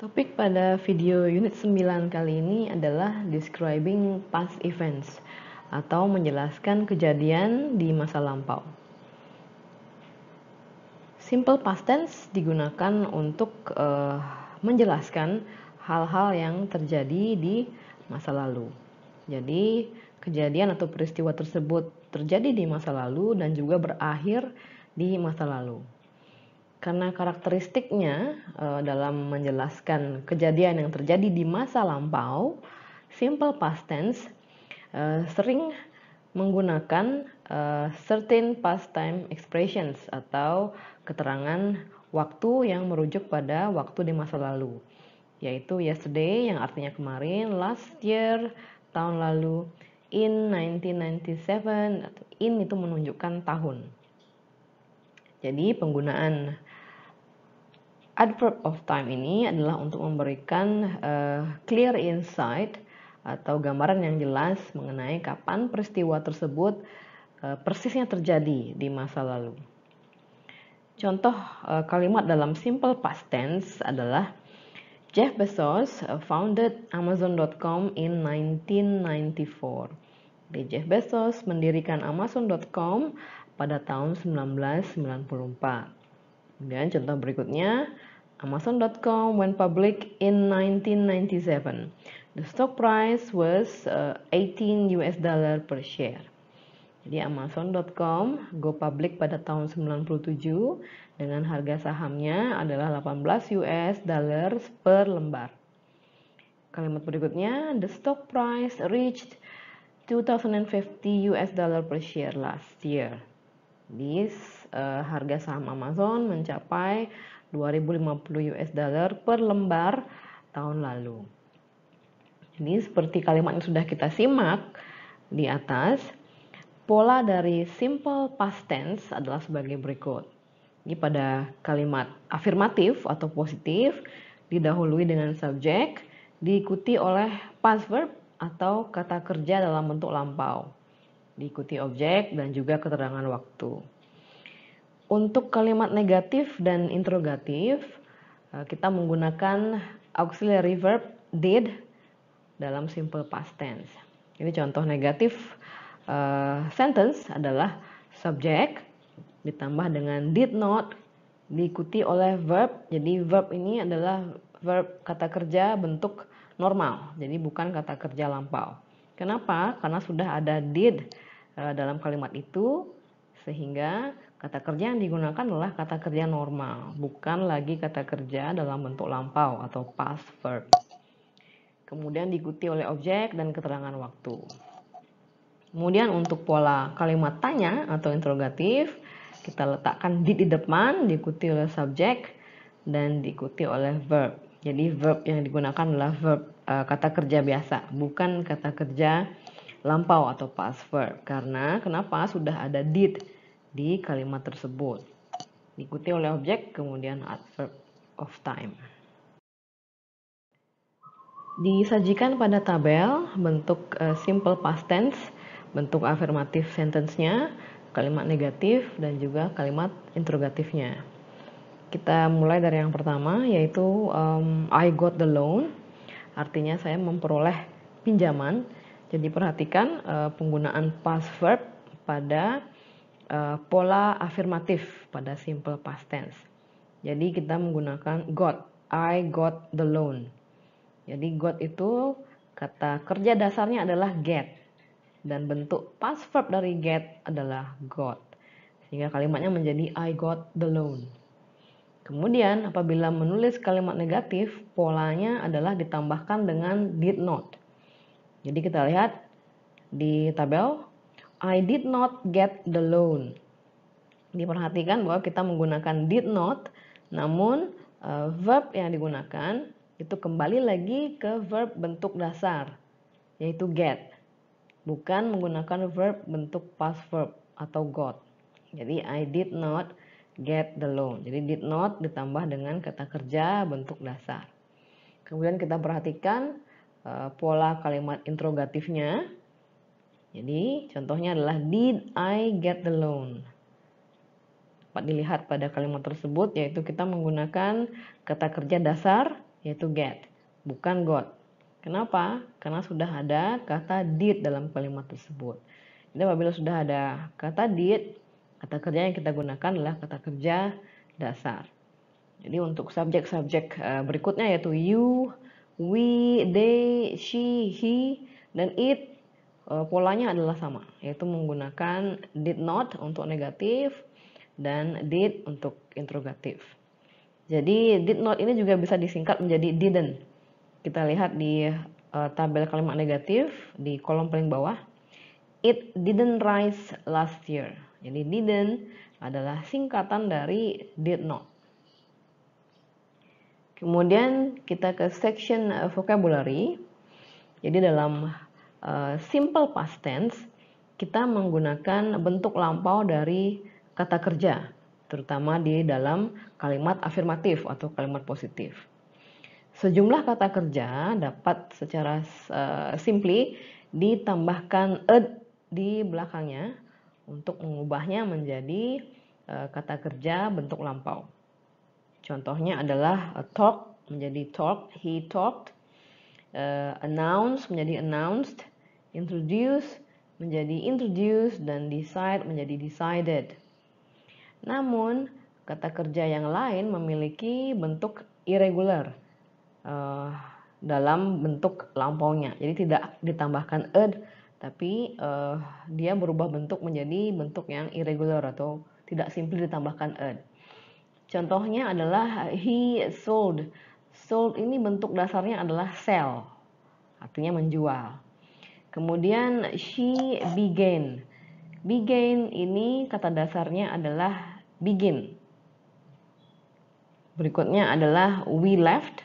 Topik pada video unit 9 kali ini adalah describing past events atau menjelaskan kejadian di masa lampau. Simple past tense digunakan untuk uh, menjelaskan hal-hal yang terjadi di masa lalu. Jadi, kejadian atau peristiwa tersebut terjadi di masa lalu dan juga berakhir di masa lalu karena karakteristiknya eh, dalam menjelaskan kejadian yang terjadi di masa lampau, simple past tense eh, sering menggunakan eh, certain past time expressions atau keterangan waktu yang merujuk pada waktu di masa lalu, yaitu yesterday yang artinya kemarin, last year tahun lalu, in 1997 in itu menunjukkan tahun. Jadi penggunaan Adverb of time ini adalah untuk memberikan uh, clear insight atau gambaran yang jelas mengenai kapan peristiwa tersebut uh, persisnya terjadi di masa lalu. Contoh uh, kalimat dalam simple past tense adalah Jeff Bezos founded Amazon.com in 1994. Jadi Jeff Bezos mendirikan Amazon.com pada tahun 1994. Kemudian contoh berikutnya, Amazon.com went public in 1997. The stock price was uh, 18 US dollar per share. Jadi Amazon.com go public pada tahun 97 dengan harga sahamnya adalah 18 US dollar per lembar. Kalimat berikutnya, the stock price reached 2050 US dollar per share last year. This uh, harga saham Amazon mencapai 2050 US dollar per lembar tahun lalu. Jadi seperti kalimat yang sudah kita simak di atas, pola dari simple past tense adalah sebagai berikut. Ini pada kalimat afirmatif atau positif didahului dengan subjek, diikuti oleh past verb atau kata kerja dalam bentuk lampau, diikuti objek dan juga keterangan waktu. Untuk kalimat negatif dan interrogatif, eh, kita menggunakan auxiliary verb did dalam simple past tense. Ini contoh negatif eh, sentence adalah subject ditambah dengan did not diikuti oleh verb. Jadi verb ini adalah verb kata kerja bentuk normal, jadi bukan kata kerja lampau. Kenapa? Karena sudah ada did eh, dalam kalimat itu sehingga Kata kerja yang digunakan adalah kata kerja normal, bukan lagi kata kerja dalam bentuk lampau atau past verb. Kemudian diikuti oleh objek dan keterangan waktu. Kemudian untuk pola kalimat tanya atau interrogatif, kita letakkan did di depan, diikuti oleh subjek dan diikuti oleh verb. Jadi verb yang digunakan adalah verb e, kata kerja biasa, bukan kata kerja lampau atau past verb. Karena kenapa sudah ada did di kalimat tersebut. Diikuti oleh objek, kemudian adverb of time. Disajikan pada tabel bentuk eh, simple past tense, bentuk afirmatif sentence-nya, kalimat negatif, dan juga kalimat interrogatifnya. Kita mulai dari yang pertama, yaitu um, I got the loan, artinya saya memperoleh pinjaman. Jadi perhatikan uh, penggunaan past verb pada uh, pola afirmatif pada simple past tense. Jadi kita menggunakan got, I got the loan. Jadi got itu kata kerja dasarnya adalah get dan bentuk past verb dari get adalah got. Sehingga kalimatnya menjadi I got the loan. Kemudian apabila menulis kalimat negatif, polanya adalah ditambahkan dengan did not. Jadi kita lihat di tabel I did not get the loan. Diperhatikan bahwa kita menggunakan did not, namun uh, verb yang digunakan itu kembali lagi ke verb bentuk dasar, yaitu get. Bukan menggunakan verb bentuk past verb atau got. Jadi, I did not get the loan. Jadi, did not ditambah dengan kata kerja bentuk dasar. Kemudian kita perhatikan uh, pola kalimat interrogatifnya. Jadi contohnya adalah did I get the loan? Dapat dilihat pada kalimat tersebut yaitu kita menggunakan kata kerja dasar yaitu get, bukan got. Kenapa? Karena sudah ada kata did dalam kalimat tersebut. Jadi apabila sudah ada kata did, kata kerja yang kita gunakan adalah kata kerja dasar. Jadi untuk subjek-subjek eh, berikutnya yaitu you, we, they, she, he, dan it Eh, polanya adalah sama, yaitu menggunakan did not untuk negatif dan did untuk interrogatif. Jadi did not ini juga bisa disingkat menjadi didn't. Kita lihat di eh, tabel kalimat negatif di kolom paling bawah. It didn't rise last year. Jadi didn't adalah singkatan dari did not. Kemudian kita ke section eh, vocabulary. Jadi dalam Eh, simple past tense, kita menggunakan bentuk lampau dari kata kerja, terutama di dalam kalimat afirmatif atau kalimat positif. Sejumlah kata kerja dapat secara uh, simply ditambahkan ed di belakangnya untuk mengubahnya menjadi eh, kata kerja bentuk lampau. Contohnya adalah talk menjadi talk, he talked, uh, announce menjadi announced, introduce menjadi introduced dan decide menjadi decided. Namun, kata kerja yang lain memiliki bentuk irregular uh, dalam bentuk lampaunya. Jadi tidak ditambahkan ed, tapi uh, dia berubah bentuk menjadi bentuk yang irregular atau tidak simpel ditambahkan ed. Contohnya adalah he sold. Sold ini bentuk dasarnya adalah sell, artinya menjual. Kemudian she began. Begin ini kata dasarnya adalah begin. Berikutnya adalah we left.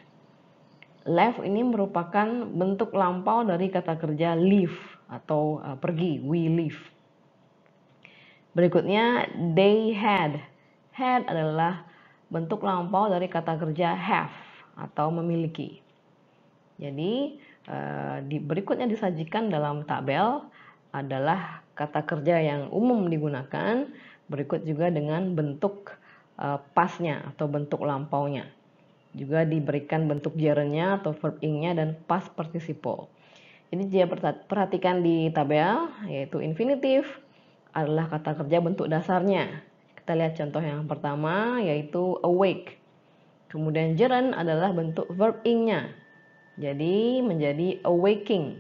Left ini merupakan bentuk lampau dari kata kerja leave atau uh, pergi, we leave. Berikutnya they had. Had adalah bentuk lampau dari kata kerja have atau memiliki. Jadi Eh, di berikutnya disajikan dalam tabel adalah kata kerja yang umum digunakan, berikut juga dengan bentuk eh, pasnya atau bentuk lampaunya. Juga diberikan bentuk gerundnya atau verb ing-nya dan past participle. ini dia perhatikan di tabel, yaitu infinitif adalah kata kerja bentuk dasarnya. Kita lihat contoh yang pertama, yaitu awake. Kemudian gerund adalah bentuk verb ing-nya jadi menjadi awaking.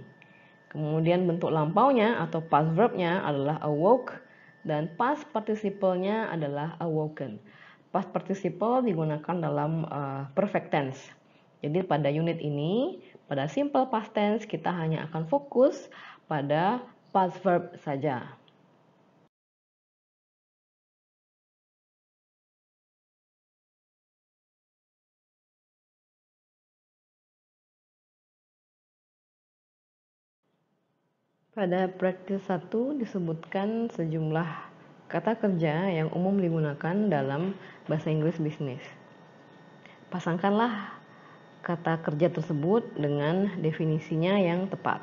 Kemudian bentuk lampaunya atau past verbnya adalah awoke dan past participle-nya adalah awoken. Past participle digunakan dalam uh, perfect tense. Jadi pada unit ini, pada simple past tense kita hanya akan fokus pada past verb saja. Pada praktis 1 disebutkan sejumlah kata kerja yang umum digunakan dalam bahasa Inggris bisnis. Pasangkanlah kata kerja tersebut dengan definisinya yang tepat.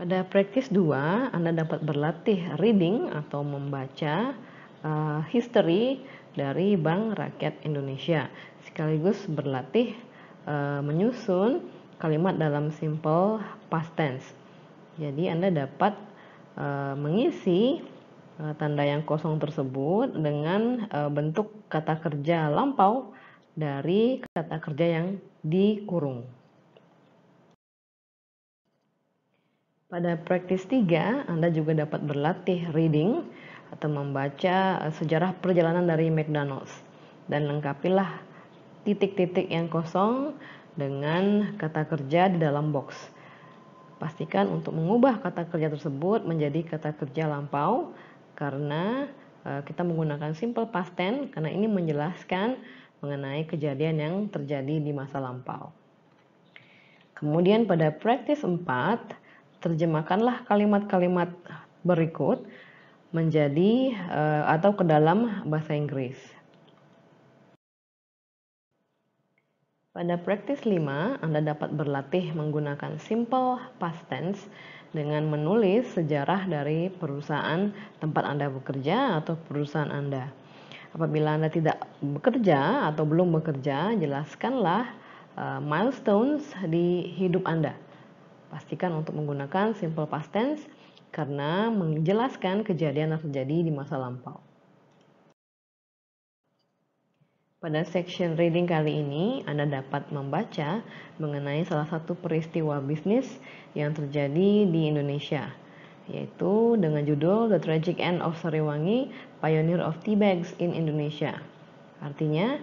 Pada praktis 2, Anda dapat berlatih reading atau membaca uh, history dari Bank Rakyat Indonesia, sekaligus berlatih Eh, menyusun kalimat dalam simple past tense. Jadi Anda dapat eh, mengisi eh, tanda yang kosong tersebut dengan bentuk kata kerja lampau dari kata kerja yang dikurung. Pada praktis 3, Anda juga dapat berlatih reading atau membaca sejarah perjalanan dari McDonald's dan lengkapilah titik-titik yang kosong dengan kata kerja di dalam box. Pastikan untuk mengubah kata kerja tersebut menjadi kata kerja lampau karena eh, kita menggunakan simple past tense karena ini menjelaskan mengenai kejadian yang terjadi di masa lampau. Kemudian pada praktis 4, terjemahkanlah kalimat-kalimat berikut menjadi eh, atau ke dalam bahasa Inggris. Pada praktis 5, Anda dapat berlatih menggunakan simple past tense dengan menulis sejarah dari perusahaan tempat Anda bekerja atau perusahaan Anda. Apabila Anda tidak bekerja atau belum bekerja, jelaskanlah eh, milestones di hidup Anda. Pastikan untuk menggunakan simple past tense karena menjelaskan kejadian yang terjadi di masa lampau. Pada section reading kali ini, Anda dapat membaca mengenai salah satu peristiwa bisnis yang terjadi di Indonesia, yaitu dengan judul The Tragic End of Sariwangi, Pioneer of Tea Bags in Indonesia. Artinya,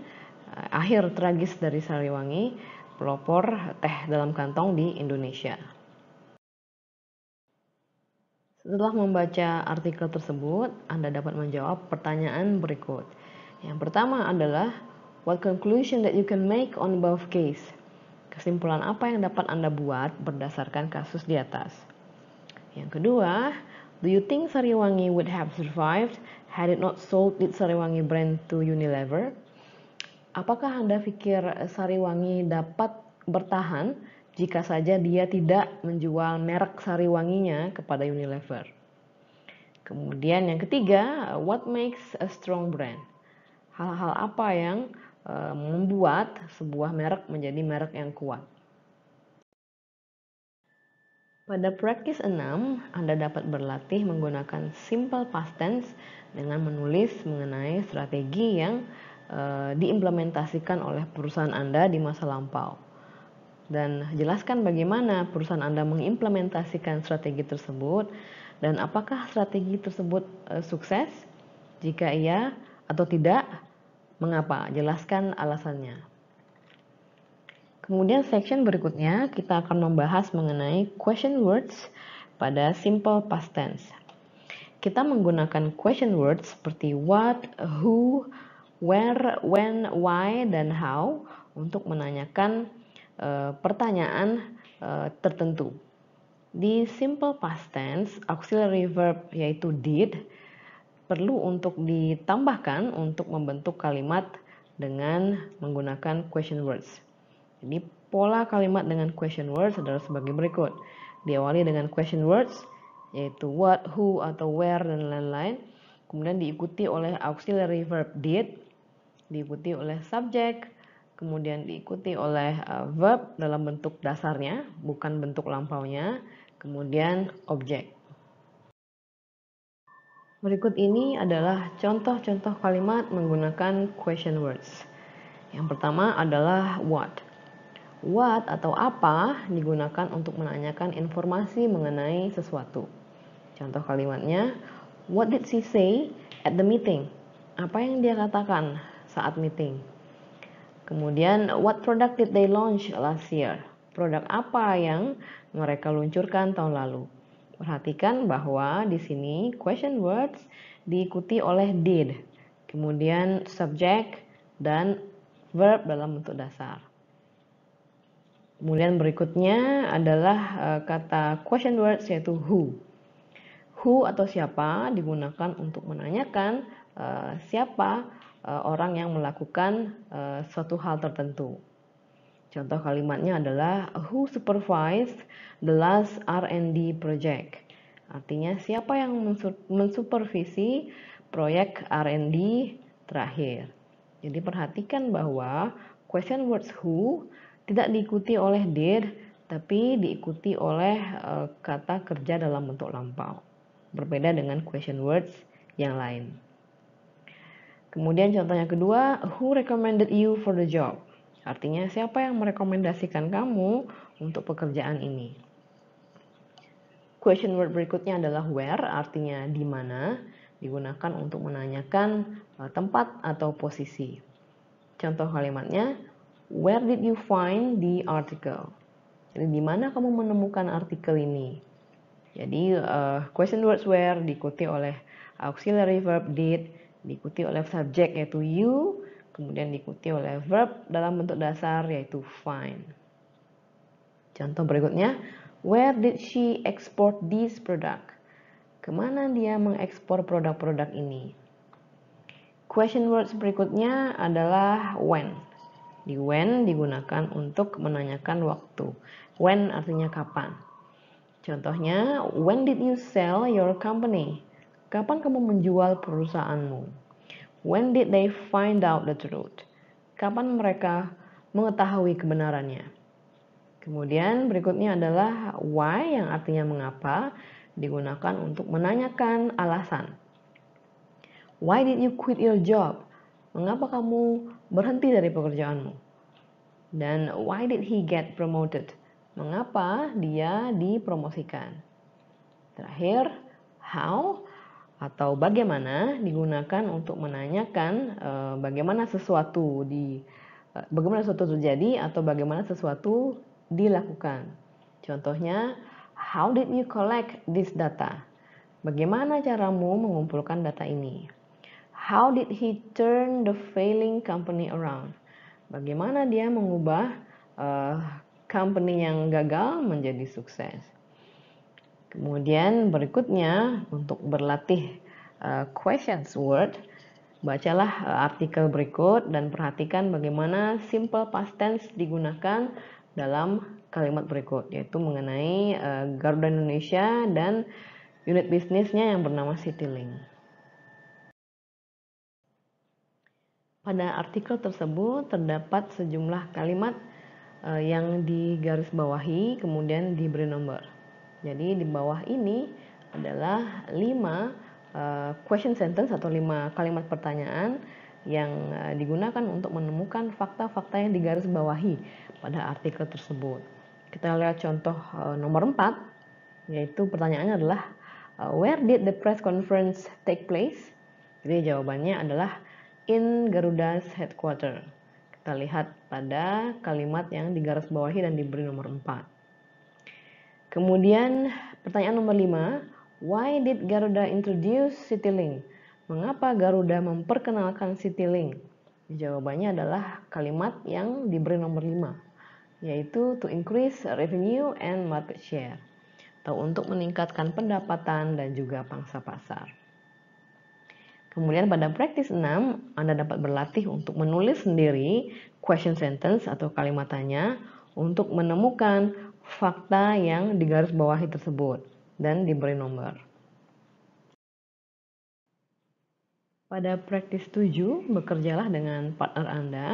eh, akhir tragis dari Sariwangi, pelopor teh dalam kantong di Indonesia. Setelah membaca artikel tersebut, Anda dapat menjawab pertanyaan berikut. Yang pertama adalah what conclusion that you can make on above case. Kesimpulan apa yang dapat Anda buat berdasarkan kasus di atas. Yang kedua, do you think Sariwangi would have survived had it not sold its Sariwangi brand to Unilever? Apakah Anda pikir Sariwangi dapat bertahan jika saja dia tidak menjual merek Sariwanginya kepada Unilever? Kemudian yang ketiga, what makes a strong brand? hal-hal apa yang eh, membuat sebuah merek menjadi merek yang kuat. Pada praktis 6, Anda dapat berlatih menggunakan simple past tense dengan menulis mengenai strategi yang e, diimplementasikan oleh perusahaan Anda di masa lampau. Dan jelaskan bagaimana perusahaan Anda mengimplementasikan strategi tersebut dan apakah strategi tersebut e, sukses? Jika iya atau tidak, Mengapa? Jelaskan alasannya. Kemudian section berikutnya kita akan membahas mengenai question words pada simple past tense. Kita menggunakan question words seperti what, who, where, when, why, dan how untuk menanyakan e, pertanyaan e, tertentu. Di simple past tense, auxiliary verb yaitu did perlu untuk ditambahkan untuk membentuk kalimat dengan menggunakan question words. Jadi pola kalimat dengan question words adalah sebagai berikut. Diawali dengan question words yaitu what, who, atau where dan lain-lain. Kemudian diikuti oleh auxiliary verb did, diikuti oleh subject, kemudian diikuti oleh uh, verb dalam bentuk dasarnya, bukan bentuk lampaunya, kemudian object. Berikut ini adalah contoh-contoh kalimat menggunakan question words. Yang pertama adalah what. What atau apa digunakan untuk menanyakan informasi mengenai sesuatu. Contoh kalimatnya, what did she say at the meeting? Apa yang dia katakan saat meeting? Kemudian, what product did they launch last year? Produk apa yang mereka luncurkan tahun lalu? Perhatikan bahwa di sini question words diikuti oleh did, kemudian subject dan verb dalam bentuk dasar. Kemudian berikutnya adalah eh, kata question words yaitu who. Who atau siapa digunakan untuk menanyakan eh, siapa eh, orang yang melakukan suatu hal tertentu. Contoh kalimatnya adalah who supervised the last R&D project. Artinya siapa yang mensupervisi proyek R&D terakhir. Jadi perhatikan bahwa question words who tidak diikuti oleh did tapi diikuti oleh uh, kata kerja dalam bentuk lampau. Berbeda dengan question words yang lain. Kemudian contohnya kedua, who recommended you for the job? Artinya siapa yang merekomendasikan kamu untuk pekerjaan ini? Question word berikutnya adalah where, artinya di mana, digunakan untuk menanyakan eh, tempat atau posisi. Contoh kalimatnya, where did you find the article? Jadi di mana kamu menemukan artikel ini? Jadi uh, question words where diikuti oleh auxiliary verb did, diikuti oleh subject yaitu you, kemudian diikuti oleh verb dalam bentuk dasar yaitu find. Contoh berikutnya, where did she export this product? Kemana dia mengekspor produk-produk ini? Question words berikutnya adalah when. Di when digunakan untuk menanyakan waktu. When artinya kapan. Contohnya, when did you sell your company? Kapan kamu menjual perusahaanmu? When did they find out the truth? Kapan mereka mengetahui kebenarannya? Kemudian berikutnya adalah why yang artinya mengapa digunakan untuk menanyakan alasan. Why did you quit your job? Mengapa kamu berhenti dari pekerjaanmu? Dan why did he get promoted? Mengapa dia dipromosikan? Terakhir, how atau bagaimana digunakan untuk menanyakan e, bagaimana sesuatu di e, bagaimana sesuatu terjadi atau bagaimana sesuatu dilakukan. Contohnya, how did you collect this data? Bagaimana caramu mengumpulkan data ini? How did he turn the failing company around? Bagaimana dia mengubah uh, company yang gagal menjadi sukses? Kemudian berikutnya untuk berlatih uh, questions word, bacalah uh, artikel berikut dan perhatikan bagaimana simple past tense digunakan dalam kalimat berikut yaitu mengenai uh, Garuda Indonesia dan unit bisnisnya yang bernama CityLink. Pada artikel tersebut terdapat sejumlah kalimat uh, yang digarisbawahi kemudian diberi nomor. Jadi di bawah ini adalah 5 uh, eh, question sentence atau 5 kalimat pertanyaan yang uh, digunakan untuk menemukan fakta-fakta yang digarisbawahi pada artikel tersebut. Kita lihat contoh uh, nomor 4 yaitu pertanyaannya adalah uh, where did the press conference take place? Jadi jawabannya adalah in Garuda's headquarters. Kita lihat pada kalimat yang digarisbawahi dan diberi nomor 4. Kemudian pertanyaan nomor 5, why did Garuda introduce CityLink? Mengapa Garuda memperkenalkan CityLink? Jawabannya adalah kalimat yang diberi nomor 5, yaitu to increase revenue and market share atau untuk meningkatkan pendapatan dan juga pangsa pasar. Kemudian pada praktis 6, Anda dapat berlatih untuk menulis sendiri question sentence atau kalimat tanya untuk menemukan fakta yang digaris bawahi tersebut dan diberi nomor. Pada praktis 7, bekerjalah dengan partner Anda.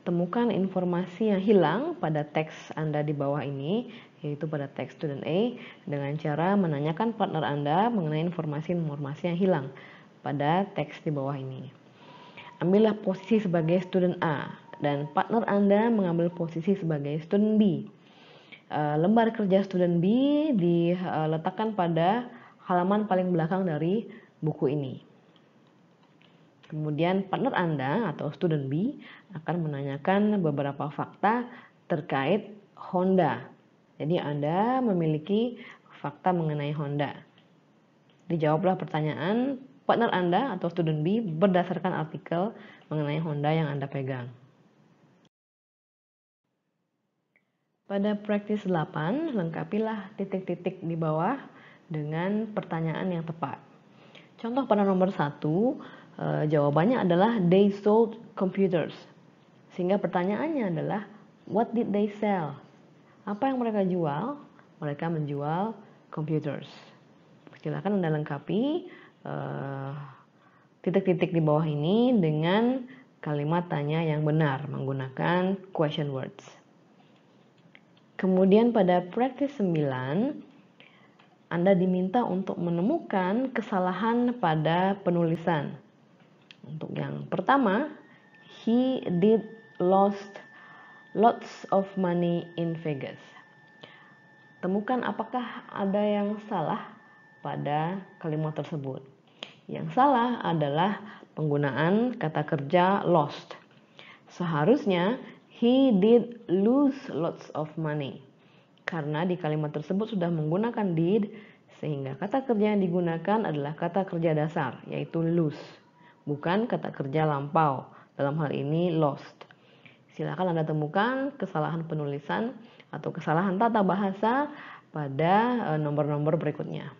Temukan informasi yang hilang pada teks Anda di bawah ini, yaitu pada teks student A, dengan cara menanyakan partner Anda mengenai informasi-informasi yang hilang pada teks di bawah ini. Ambillah posisi sebagai student A, dan partner Anda mengambil posisi sebagai student B. Eh, lembar kerja student B diletakkan eh, pada halaman paling belakang dari buku ini. Kemudian partner Anda atau student B akan menanyakan beberapa fakta terkait Honda. Jadi Anda memiliki fakta mengenai Honda. Dijawablah pertanyaan partner Anda atau student B berdasarkan artikel mengenai Honda yang Anda pegang. Pada praktis 8, lengkapilah titik-titik di bawah dengan pertanyaan yang tepat. Contoh pada nomor 1, e, jawabannya adalah they sold computers. Sehingga pertanyaannya adalah what did they sell? Apa yang mereka jual? Mereka menjual computers. Silakan Anda lengkapi e, titik-titik di bawah ini dengan kalimat tanya yang benar menggunakan question words. Kemudian pada praktis 9, Anda diminta untuk menemukan kesalahan pada penulisan. Untuk yang pertama, he did lost lots of money in Vegas. Temukan apakah ada yang salah pada kalimat tersebut. Yang salah adalah penggunaan kata kerja lost. Seharusnya He did lose lots of money. Karena di kalimat tersebut sudah menggunakan did, sehingga kata kerja yang digunakan adalah kata kerja dasar, yaitu lose, bukan kata kerja lampau. Dalam hal ini lost. Silakan Anda temukan kesalahan penulisan atau kesalahan tata bahasa pada eh, nomor-nomor berikutnya.